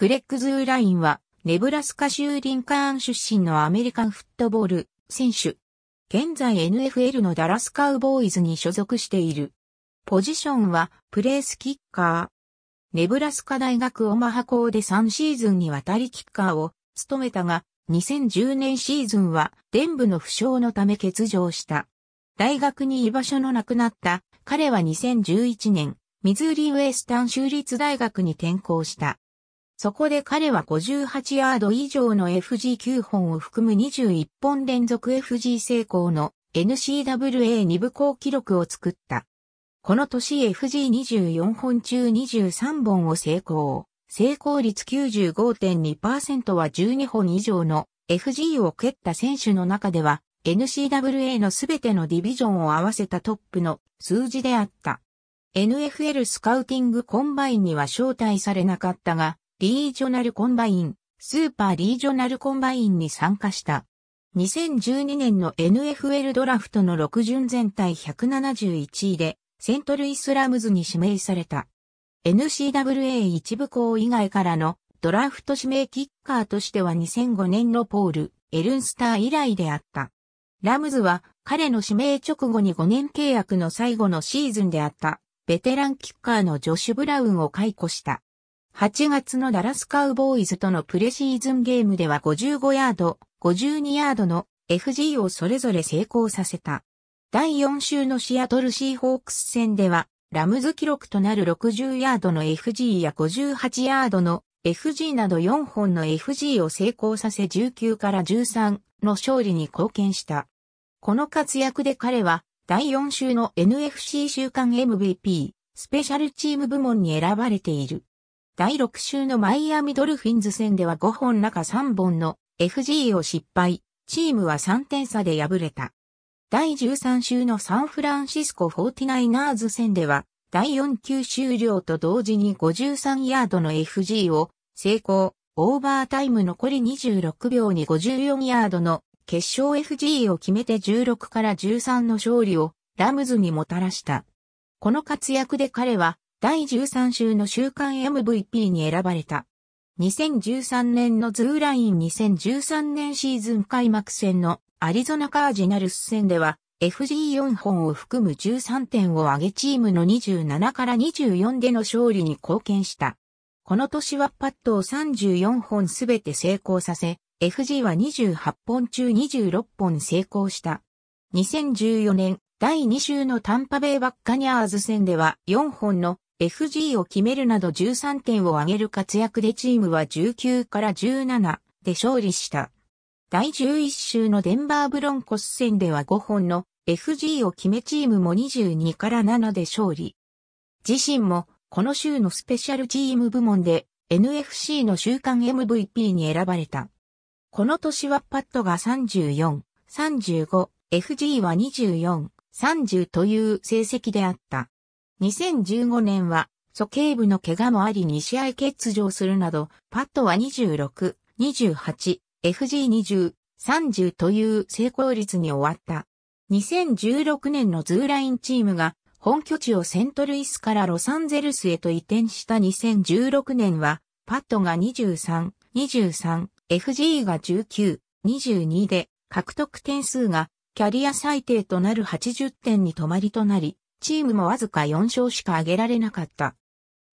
グレッグ・ズーラインは、ネブラスカ州リンカーン出身のアメリカンフットボール選手。現在 NFL のダラスカウボーイズに所属している。ポジションはプレースキッカー。ネブラスカ大学オマハ校で3シーズンにわたりキッカーを務めたが、2010年シーズンは伝部の負傷のため欠場した。大学に居場所のなくなった彼は2011年、ミズーリウェスタン州立大学に転校した。そこで彼は58ヤード以上の FG9 本を含む21本連続 FG 成功の n c w a 2部校記録を作った。この年 FG24 本中23本を成功。成功率95.2%は12本以上の FG を蹴った選手の中では n c w a のすべてのディビジョンを合わせたトップの数字であった。NFL スカウティングコンバインには招待されなかったが、リージョナルコンバイン、スーパーリージョナルコンバインに参加した。2012年の NFL ドラフトの6巡全体171位で、セントルイスラムズに指名された。n c w a 一部校以外からのドラフト指名キッカーとしては2005年のポール、エルンスター以来であった。ラムズは彼の指名直後に5年契約の最後のシーズンであった、ベテランキッカーのジョシュ・ブラウンを解雇した。8月のダラスカウボーイズとのプレシーズンゲームでは55ヤード、52ヤードの FG をそれぞれ成功させた。第4週のシアトルシーホークス戦では、ラムズ記録となる60ヤードの FG や58ヤードの FG など4本の FG を成功させ19から13の勝利に貢献した。この活躍で彼は第4週の NFC 週間 MVP スペシャルチーム部門に選ばれている。第6週のマイアミドルフィンズ戦では5本中3本の FG を失敗、チームは3点差で敗れた。第13週のサンフランシスコ 49ers 戦では、第4球終了と同時に53ヤードの FG を成功、オーバータイム残り26秒に54ヤードの決勝 FG を決めて16から13の勝利をラムズにもたらした。この活躍で彼は第13週の週間 MVP に選ばれた。2013年のズーライン2013年シーズン開幕戦のアリゾナカージナルス戦では FG4 本を含む13点を挙げチームの27から24での勝利に貢献した。この年はパットを34本すべて成功させ、FG は28本中26本成功した。2014年第2週のタンパベイバッカニャーズ戦では4本の FG を決めるなど13点を挙げる活躍でチームは19から17で勝利した。第11週のデンバーブロンコス戦では5本の FG を決めチームも22から7で勝利。自身もこの週のスペシャルチーム部門で NFC の週間 MVP に選ばれた。この年はパッドが34、35、FG は24、30という成績であった。2015年は、素形部の怪我もあり2試合欠場するなど、パットは26、28、FG20、30という成功率に終わった。2016年のズーラインチームが本拠地をセントルイスからロサンゼルスへと移転した2016年は、パットが23、23、FG が19、22で獲得点数がキャリア最低となる80点に止まりとなり、チームもわずか4勝しか挙げられなかった。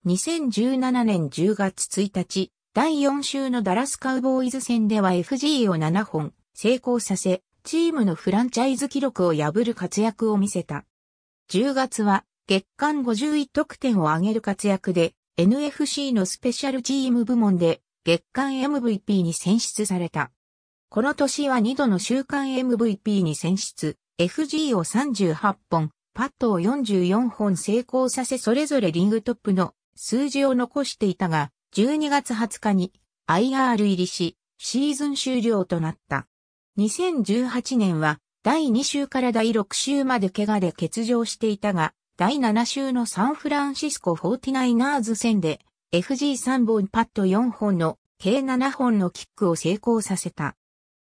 2017年10月1日、第4週のダラスカウボーイズ戦では FG を7本成功させ、チームのフランチャイズ記録を破る活躍を見せた。10月は月間51得点を挙げる活躍で NFC のスペシャルチーム部門で月間 MVP に選出された。この年は2度の週間 MVP に選出、FG を38本、パットを44本成功させそれぞれリングトップの数字を残していたが、12月20日に IR 入りし、シーズン終了となった。2018年は第2週から第6週まで怪我で欠場していたが、第7週のサンフランシスコ 49ers 戦で FG3 本パット4本の計7本のキックを成功させた。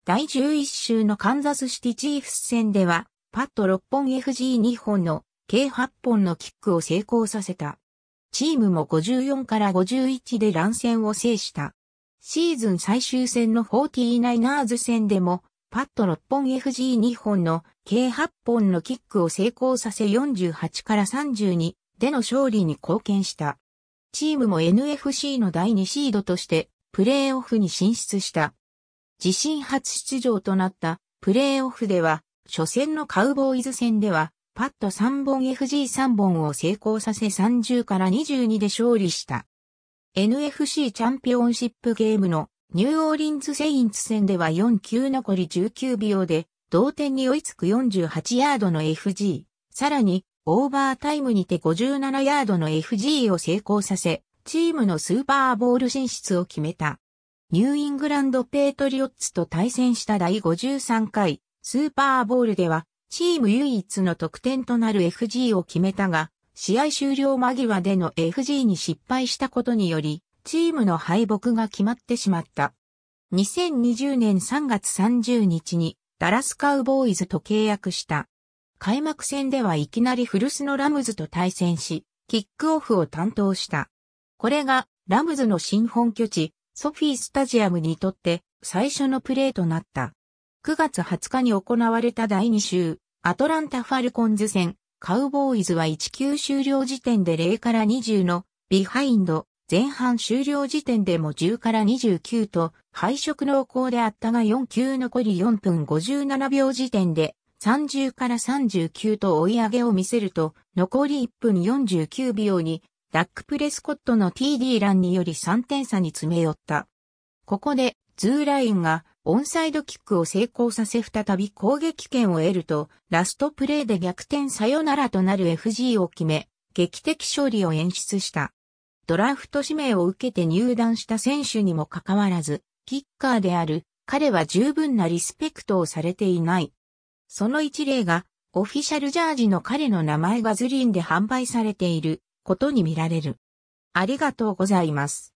第11週のカンザスシティチーフス戦ではパット6本 FG2 本の計8本のキックを成功させた。チームも54から51で乱戦を制した。シーズン最終戦の 49ers 戦でも、パット6本 FG2 本の計8本のキックを成功させ48から32での勝利に貢献した。チームも NFC の第2シードとしてプレーオフに進出した。自身初出場となったプレーオフでは初戦のカウボーイズ戦では、パット3本 FG3 本を成功させ30から22で勝利した。NFC チャンピオンシップゲームのニューオーリンズ・セインツ戦では4球残り19秒で同点に追いつく48ヤードの FG、さらにオーバータイムにて57ヤードの FG を成功させ、チームのスーパーボール進出を決めた。ニューイングランド・ペートリオッツと対戦した第53回スーパーボールでは、チーム唯一の得点となる FG を決めたが、試合終了間際での FG に失敗したことにより、チームの敗北が決まってしまった。2020年3月30日に、ダラスカウボーイズと契約した。開幕戦ではいきなり古巣のラムズと対戦し、キックオフを担当した。これがラムズの新本拠地、ソフィースタジアムにとって最初のプレーとなった。9月20日に行われた第2週、アトランタ・ファルコンズ戦、カウボーイズは19終了時点で0から20のビハインド、前半終了時点でも10から29と敗色濃厚であったが4球残り4分57秒時点で30から39と追い上げを見せると残り1分49秒にダックプレスコットの TD ランにより3点差に詰め寄った。ここで、ツーラインがオンサイドキックを成功させ再び攻撃権を得ると、ラストプレーで逆転さよならとなる FG を決め、劇的勝利を演出した。ドラフト指名を受けて入団した選手にもかかわらず、キッカーである彼は十分なリスペクトをされていない。その一例が、オフィシャルジャージの彼の名前がズリンで販売されていることに見られる。ありがとうございます。